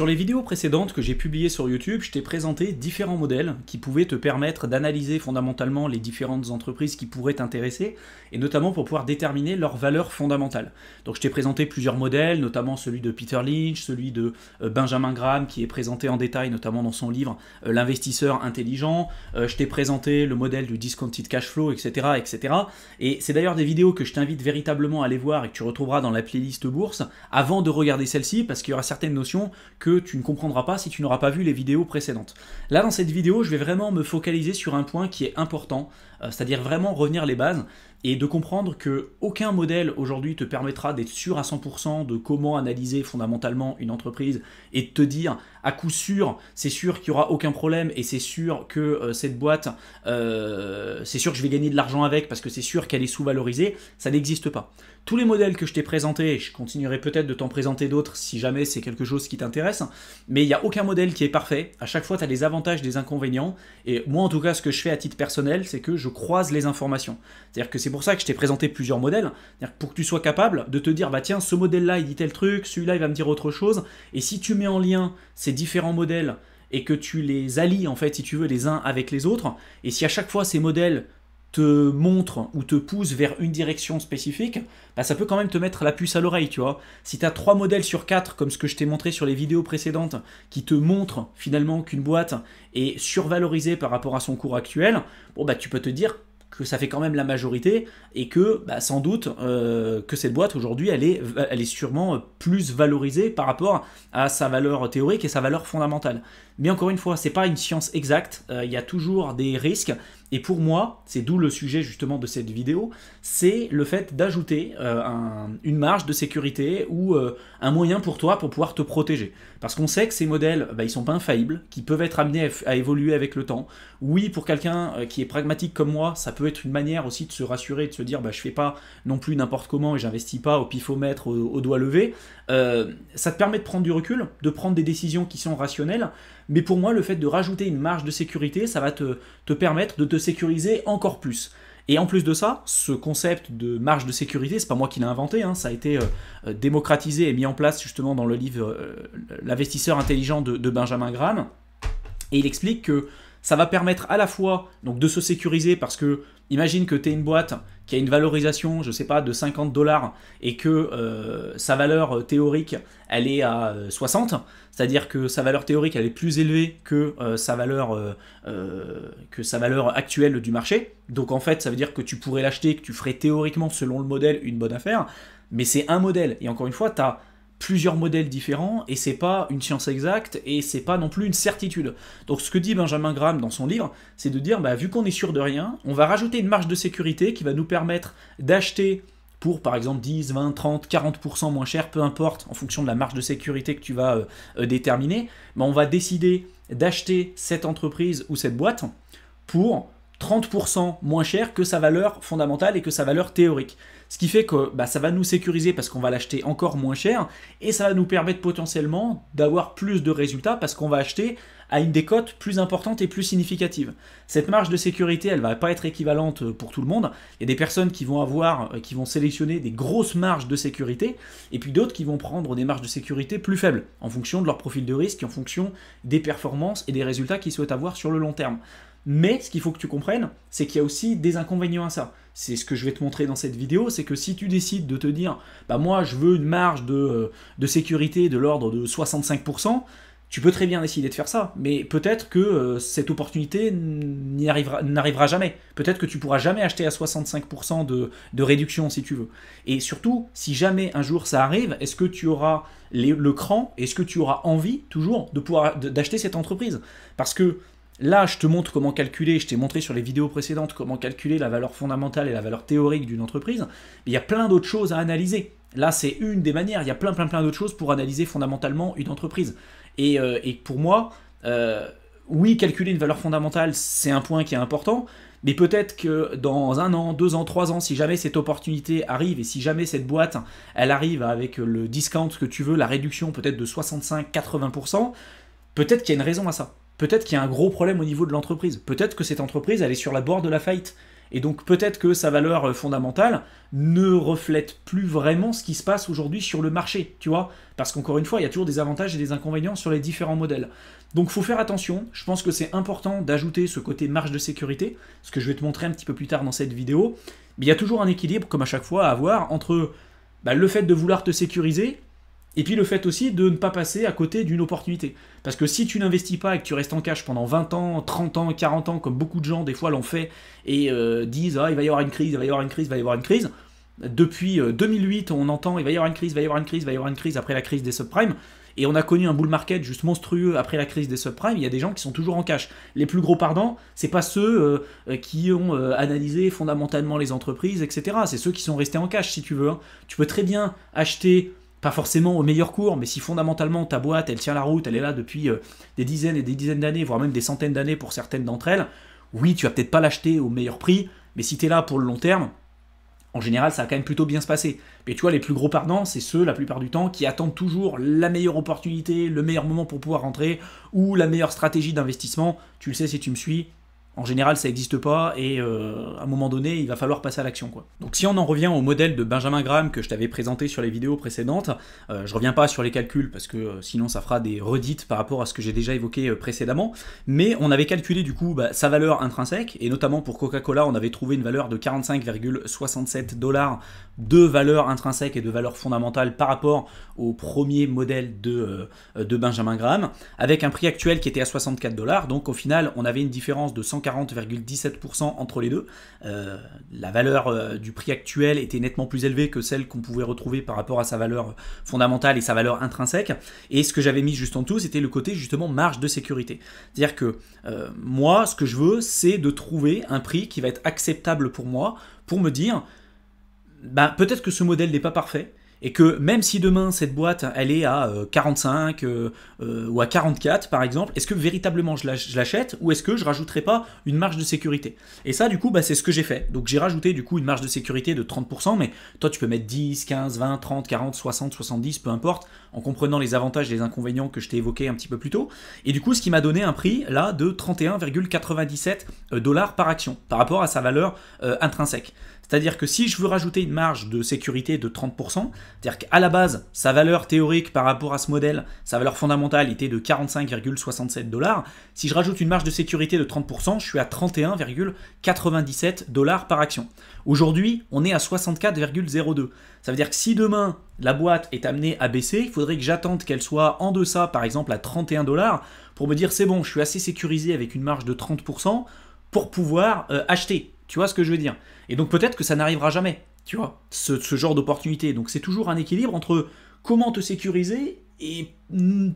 Sur les vidéos précédentes que j'ai publiées sur YouTube, je t'ai présenté différents modèles qui pouvaient te permettre d'analyser fondamentalement les différentes entreprises qui pourraient t'intéresser, et notamment pour pouvoir déterminer leur valeur fondamentale. Donc je t'ai présenté plusieurs modèles, notamment celui de Peter Lynch, celui de euh, Benjamin Graham, qui est présenté en détail notamment dans son livre euh, L'investisseur intelligent, euh, je t'ai présenté le modèle du discounted cash flow, etc. etc. Et c'est d'ailleurs des vidéos que je t'invite véritablement à aller voir et que tu retrouveras dans la playlist bourse, avant de regarder celle-ci, parce qu'il y aura certaines notions que tu ne comprendras pas si tu n'auras pas vu les vidéos précédentes. Là, dans cette vidéo, je vais vraiment me focaliser sur un point qui est important, euh, c'est-à-dire vraiment revenir les bases et de comprendre que aucun modèle aujourd'hui te permettra d'être sûr à 100% de comment analyser fondamentalement une entreprise et de te dire à coup sûr, c'est sûr qu'il n'y aura aucun problème et c'est sûr que euh, cette boîte, euh, c'est sûr que je vais gagner de l'argent avec parce que c'est sûr qu'elle est sous-valorisée, ça n'existe pas. Tous les modèles que je t'ai présentés, je continuerai peut-être de t'en présenter d'autres si jamais c'est quelque chose qui t'intéresse, mais il n'y a aucun modèle qui est parfait. À chaque fois, tu as des avantages, des inconvénients. Et moi, en tout cas, ce que je fais à titre personnel, c'est que je croise les informations. C'est-à-dire que c'est c'est pour ça que je t'ai présenté plusieurs modèles, pour que tu sois capable de te dire, bah tiens, ce modèle-là, il dit tel truc, celui-là, il va me dire autre chose. Et si tu mets en lien ces différents modèles et que tu les allies, en fait, si tu veux, les uns avec les autres, et si à chaque fois ces modèles te montrent ou te poussent vers une direction spécifique, bah, ça peut quand même te mettre la puce à l'oreille, tu vois. Si tu as trois modèles sur quatre, comme ce que je t'ai montré sur les vidéos précédentes, qui te montrent finalement qu'une boîte est survalorisée par rapport à son cours actuel, bon bah tu peux te dire que ça fait quand même la majorité et que bah, sans doute euh, que cette boîte aujourd'hui elle est, elle est sûrement plus valorisée par rapport à sa valeur théorique et sa valeur fondamentale. Mais encore une fois, c'est pas une science exacte, euh, il y a toujours des risques, et pour moi, c'est d'où le sujet justement de cette vidéo, c'est le fait d'ajouter euh, une marge de sécurité ou euh, un moyen pour toi pour pouvoir te protéger. Parce qu'on sait que ces modèles, bah, ils sont pas infaillibles, qui peuvent être amenés à, évoluer avec le temps. Oui, pour quelqu'un euh, qui est pragmatique comme moi, ça peut être une manière aussi de se rassurer, de se dire, bah, je fais pas non plus n'importe comment et j'investis pas au pifomètre, au, doigt levé. ça te permet de prendre du recul, de prendre des décisions qui sont rationnelles mais pour moi, le fait de rajouter une marge de sécurité, ça va te, te permettre de te sécuriser encore plus. Et en plus de ça, ce concept de marge de sécurité, c'est pas moi qui l'ai inventé, hein, ça a été euh, euh, démocratisé et mis en place justement dans le livre euh, L'investisseur intelligent de, de, Benjamin Graham. Et il explique que ça va permettre à la fois donc, de se sécuriser parce que imagine que tu es une boîte qui a une valorisation, je sais pas, de 50 dollars et que euh, sa valeur euh, théorique, elle est à 60, euh, c'est-à-dire que sa valeur théorique, elle est plus élevée que, sa valeur, que sa valeur actuelle du marché. Donc en fait, ça veut dire que tu pourrais l'acheter, que tu ferais théoriquement, selon le modèle, une bonne affaire, mais c'est un modèle. Et encore une fois, tu as plusieurs modèles différents et c'est pas une science exacte et c'est pas non plus une certitude. Donc ce que dit Benjamin Graham dans son livre, c'est de dire bah, vu qu'on est sûr de rien, on va rajouter une marge de sécurité qui va nous permettre d'acheter pour par exemple 10, 20, 30, 40% moins cher, peu importe, en fonction de la marge de sécurité que tu vas euh, euh, déterminer, Mais bah, on va décider d'acheter cette entreprise ou cette boîte pour 30% moins cher que sa valeur fondamentale et que sa valeur théorique. Ce qui fait que bah, ça va nous sécuriser parce qu'on va l'acheter encore moins cher et ça va nous permettre potentiellement d'avoir plus de résultats parce qu'on va acheter à une décote plus importante et plus significative. Cette marge de sécurité, elle va pas être équivalente pour tout le monde. Il y a des personnes qui vont avoir, euh, qui vont sélectionner des grosses marges de sécurité et puis d'autres qui vont prendre des marges de sécurité plus faibles en fonction de leur profil de risque, en fonction des performances et des résultats qu'ils souhaitent avoir sur le long terme. Mais ce qu'il faut que tu comprennes, c'est qu'il y a aussi des inconvénients à ça. C'est ce que je vais te montrer dans cette vidéo, c'est que si tu décides de te dire, bah moi je veux une marge de, euh, de sécurité de l'ordre de 65%, tu peux très bien décider de faire ça, mais peut-être que euh, cette opportunité n'arrivera jamais. Peut-être que tu pourras jamais acheter à 65% de, de, réduction si tu veux. Et surtout, si jamais un jour ça arrive, est-ce que tu auras le cran, est-ce que tu auras envie toujours de pouvoir d'acheter cette entreprise Parce que Là, je te montre comment calculer, je t'ai montré sur les vidéos précédentes comment calculer la valeur fondamentale et la valeur théorique d'une entreprise, il y a plein d'autres choses à analyser. Là, c'est une des manières, il y a plein plein plein d'autres choses pour analyser fondamentalement une entreprise. Et, euh, pour moi, euh, oui, calculer une valeur fondamentale, c'est un point qui est important, mais peut-être que dans un an, deux ans, trois ans, si jamais cette opportunité arrive et si jamais cette boîte, elle arrive avec le discount que tu veux, la réduction peut-être de 65-80%, peut-être qu'il y a une raison à ça. Peut-être qu'il y a un gros problème au niveau de l'entreprise. Peut-être que cette entreprise, elle est sur la bord de la faillite. Et donc peut-être que sa valeur euh, fondamentale ne reflète plus vraiment ce qui se passe aujourd'hui sur le marché, tu vois Parce qu'encore une fois, il y a toujours des avantages et des inconvénients sur les différents modèles. Donc faut faire attention, je pense que c'est important d'ajouter ce côté marge de sécurité, ce que je vais te montrer un petit peu plus tard dans cette vidéo. Mais il y a toujours un équilibre, comme à chaque fois, à avoir entre bah, le fait de vouloir te sécuriser et puis le fait aussi de ne pas passer à côté d'une opportunité. Parce que si tu n'investis pas et que tu restes en cash pendant 20 ans, 30 ans, 40 ans, comme beaucoup de gens des fois l'ont fait, et euh, disent Ah, il va y avoir une crise, il va y avoir une crise, il va y avoir une crise. Depuis 2008, euh, on entend Il va y avoir une crise, il va y avoir une crise, il va y avoir une crise après la crise des subprimes. Et on a connu un bull market juste monstrueux après la crise des subprimes. Il y a des gens qui sont toujours en cash. Les plus gros ce c'est pas ceux euh, qui ont analysé fondamentalement les entreprises, etc. C'est ceux qui sont restés en cash, si tu veux. Hein. Tu peux très bien acheter pas forcément au meilleur cours, mais si fondamentalement ta boîte, elle tient la route, elle est là depuis euh, des dizaines et des dizaines d'années, voire même des centaines d'années pour certaines d'entre elles, oui, tu vas peut-être pas l'acheter au meilleur prix, mais si tu es là pour le long terme, en général, ça va quand même plutôt bien se passer. Mais tu vois, les plus gros perdants, c'est ceux, la plupart du temps, qui attendent toujours la meilleure opportunité, le meilleur moment pour pouvoir rentrer, ou la meilleure stratégie d'investissement. Tu le sais si tu me suis, en général, ça n'existe pas et euh, à un moment donné, il va falloir passer à l'action. Donc si on en revient au modèle de Benjamin Graham que je t'avais présenté sur les vidéos précédentes, euh, je reviens pas sur les calculs parce que euh, sinon ça fera des redites par rapport à ce que j'ai déjà évoqué précédemment, mais on avait calculé du coup bah, sa valeur intrinsèque et notamment pour Coca-Cola, on avait trouvé une valeur de 45,67 dollars de valeur intrinsèque et de valeur fondamentale par rapport au premier modèle de, de Benjamin Graham, avec un prix actuel qui était à 64 dollars, donc au final on avait une différence de 140 40,17% entre les deux. Euh, la valeur euh, du prix actuel était nettement plus élevée que celle qu'on pouvait retrouver par rapport à sa valeur fondamentale et sa valeur intrinsèque. Et ce que j'avais mis juste en tout c'était le côté justement marge de sécurité. C'est-à-dire que euh, moi, ce que je veux, c'est de trouver un prix qui va être acceptable pour moi, pour me dire, bah, peut-être que ce modèle n'est pas parfait, et que même si demain cette boîte elle est à 45 euh, euh, euh, ou à 44 par exemple, est-ce que véritablement je l'achète ou est-ce que je rajouterai pas une marge de sécurité Et ça du coup bah, c'est ce que j'ai fait. Donc j'ai rajouté du coup une marge de sécurité de 30%, mais toi tu peux mettre 10, 15, 20, 30, 40, 60, 70, peu importe, en comprenant les avantages et les inconvénients que je t'ai évoqués un petit peu plus tôt. Et du coup ce qui m'a donné un prix là de 31,97 dollars par action par rapport à sa valeur intrinsèque. C'est-à-dire que si je veux rajouter une marge de sécurité de 30%, c'est-à-dire qu'à la base, sa valeur théorique par rapport à ce modèle, sa valeur fondamentale était de 45,67 dollars, si je rajoute une marge de sécurité de 30%, je suis à 31,97 dollars par action. Aujourd'hui, on est à 64,02. Ça veut dire que si demain la boîte est amenée à baisser, il faudrait que j'attende qu'elle soit en deçà, par exemple à 31 dollars, pour me dire c'est bon, je suis assez sécurisé avec une marge de 30% pour pouvoir euh, acheter. Tu vois ce que je veux dire Et donc peut-être que ça n'arrivera jamais, tu vois, ce, genre d'opportunité. Donc c'est toujours un équilibre entre comment te sécuriser et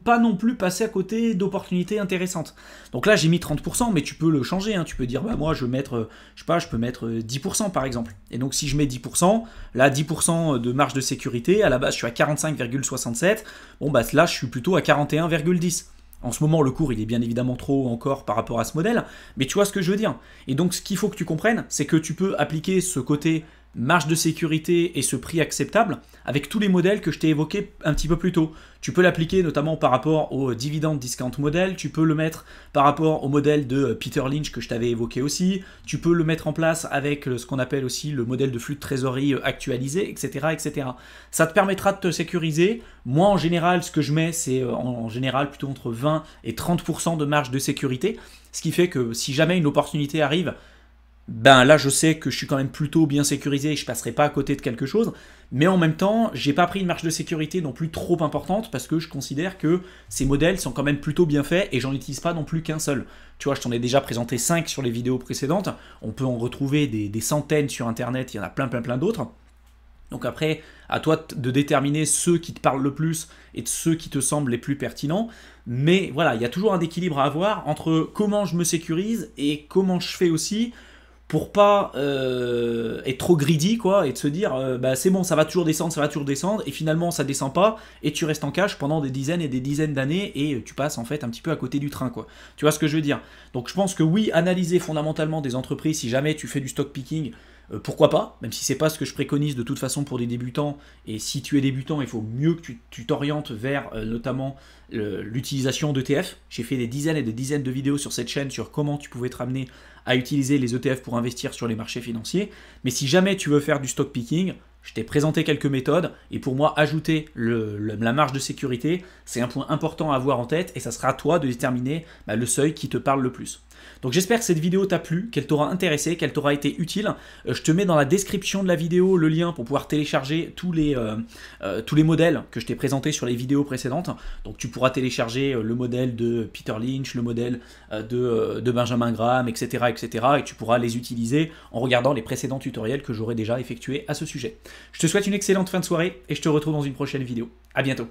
pas non plus passer à côté d'opportunités intéressantes. Donc là, j'ai mis 30%, mais tu peux le changer. Hein. Tu peux dire, bah moi, je vais mettre, je sais pas, je peux mettre 10% euh, par exemple. Et donc, si je mets 10%, là, 10% de marge de sécurité, à la base, je suis à 45,67. Bon, bah là, je suis plutôt à 41,10. En ce moment, le cours, il est bien évidemment trop haut encore par rapport à ce modèle, mais tu vois ce que je veux dire. Et donc, ce qu'il faut que tu comprennes, c'est que tu peux appliquer ce côté marge de sécurité et ce prix acceptable avec tous les modèles que je t'ai évoqué un petit peu plus tôt. Tu peux l'appliquer notamment par rapport au dividend discount model, tu peux le mettre par rapport au modèle de euh, Peter Lynch que je t'avais évoqué aussi, tu peux le mettre en place avec ce qu'on appelle aussi le modèle de flux de trésorerie euh, actualisé, etc. etc. Ça te permettra de te sécuriser. Moi en général, ce que je mets, c'est euh, en général plutôt entre 20 et 30% de marge de sécurité, ce qui fait que si jamais une opportunité arrive, ben là je sais que je suis quand même plutôt bien sécurisé et je passerai pas à côté de quelque chose. Mais en même temps, j'ai pas pris une marge de sécurité non plus trop importante parce que je considère que ces modèles sont quand même plutôt bien faits et j'en utilise pas non plus qu'un seul. Tu vois, je t'en ai déjà présenté 5 sur les vidéos précédentes. On peut en retrouver des, des centaines sur internet, il y en a plein plein plein d'autres. Donc après, à toi de déterminer ceux qui te parlent le plus et de ceux qui te semblent les plus pertinents. Mais voilà, il y a toujours un équilibre à avoir entre comment je me sécurise et comment je fais aussi pour pas euh, être trop greedy quoi et de se dire euh, bah c'est bon ça va toujours descendre ça va toujours descendre et finalement ça descend pas et tu restes en cash pendant des dizaines et des dizaines d'années et tu passes en fait un petit peu à côté du train quoi tu vois ce que je veux dire donc je pense que oui analyser fondamentalement des entreprises si jamais tu fais du stock picking euh, pourquoi pas, même si c'est pas ce que je préconise de toute façon pour des débutants, et si tu es débutant, il faut mieux que tu t'orientes vers euh, notamment l'utilisation d'ETF. J'ai fait des dizaines et des dizaines de vidéos sur cette chaîne sur comment tu pouvais te ramener à utiliser les ETF pour investir sur les marchés financiers, mais si jamais tu veux faire du stock picking, je t'ai présenté quelques méthodes et pour moi, ajouter la marge de sécurité, c'est un point important à avoir en tête et ça sera à toi de déterminer bah, le seuil qui te parle le plus. Donc j'espère que cette vidéo t'a plu, qu'elle t'aura intéressé, qu'elle t'aura été utile. Euh, je te mets dans la description de la vidéo le lien pour pouvoir télécharger tous les, euh, euh, tous les modèles que je t'ai présentés sur les vidéos précédentes. Donc tu pourras télécharger le modèle de Peter Lynch, le modèle de, Benjamin Graham, etc., etc. Et tu pourras les utiliser en regardant les précédents tutoriels que j'aurai déjà effectués à ce sujet. Je te souhaite une excellente fin de soirée et je te retrouve dans une prochaine vidéo. A bientôt